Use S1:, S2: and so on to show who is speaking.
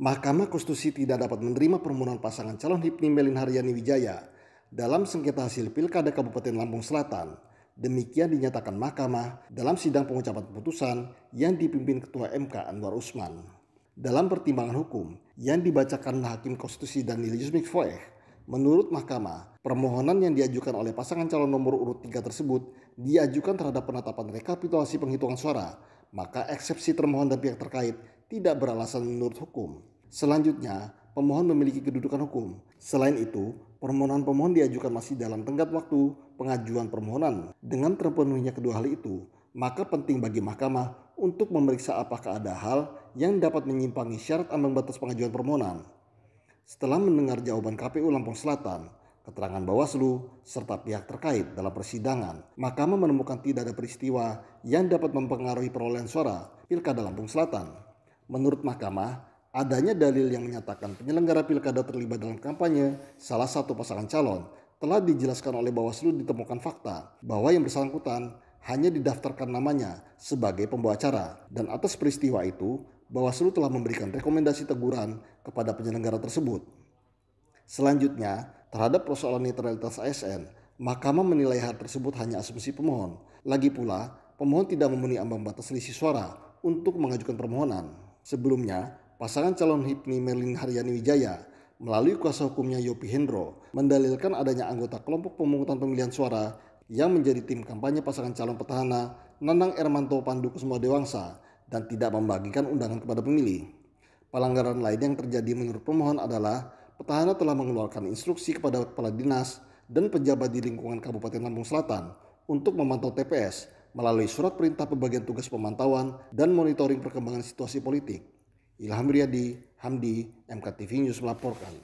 S1: Mahkamah Konstitusi tidak dapat menerima permohonan pasangan calon Hipni Melin Haryani Wijaya dalam sengketa hasil Pilkada Kabupaten Lampung Selatan. Demikian dinyatakan Mahkamah dalam sidang pengucapan putusan yang dipimpin Ketua MK Anwar Usman. Dalam pertimbangan hukum yang dibacakan Hakim Konstitusi Daniel Yusmik Foeh, menurut Mahkamah, permohonan yang diajukan oleh pasangan calon nomor urut 3 tersebut diajukan terhadap penetapan rekapitulasi penghitungan suara, maka eksepsi termohon dan pihak terkait tidak beralasan menurut hukum. Selanjutnya, pemohon memiliki kedudukan hukum. Selain itu, permohonan pemohon diajukan masih dalam tenggat waktu pengajuan permohonan. Dengan terpenuhinya kedua hal itu, maka penting bagi mahkamah untuk memeriksa apakah ada hal yang dapat menyimpangi syarat ambang batas pengajuan permohonan. Setelah mendengar jawaban KPU Lampung Selatan, keterangan Bawaslu, serta pihak terkait dalam persidangan. Mahkamah menemukan tidak ada peristiwa yang dapat mempengaruhi perolehan suara Pilkada Lampung Selatan. Menurut Mahkamah, adanya dalil yang menyatakan penyelenggara pilkada terlibat dalam kampanye salah satu pasangan calon telah dijelaskan oleh Bawaslu ditemukan fakta bahwa yang bersangkutan hanya didaftarkan namanya sebagai pembawa acara dan atas peristiwa itu Bawaslu telah memberikan rekomendasi teguran kepada penyelenggara tersebut. Selanjutnya, terhadap persoalan netralitas ASN, Mahkamah menilai hal tersebut hanya asumsi pemohon. Lagi pula, pemohon tidak memenuhi ambang batas selisih suara untuk mengajukan permohonan. Sebelumnya, pasangan calon HIPMI Merlin Haryani Wijaya melalui kuasa hukumnya Yopi Hendro mendalilkan adanya anggota kelompok pemungutan pemilihan suara yang menjadi tim kampanye pasangan calon petahana Nanang Ermanto Pandu Kusuma Dewangsa dan tidak membagikan undangan kepada pemilih. Pelanggaran lain yang terjadi menurut pemohon adalah petahana telah mengeluarkan instruksi kepada kepala dinas dan pejabat di lingkungan Kabupaten Lampung Selatan untuk memantau TPS melalui surat perintah pembagian tugas pemantauan dan monitoring perkembangan situasi politik. Ilham Riyadi, Hamdi, MKTV News melaporkan.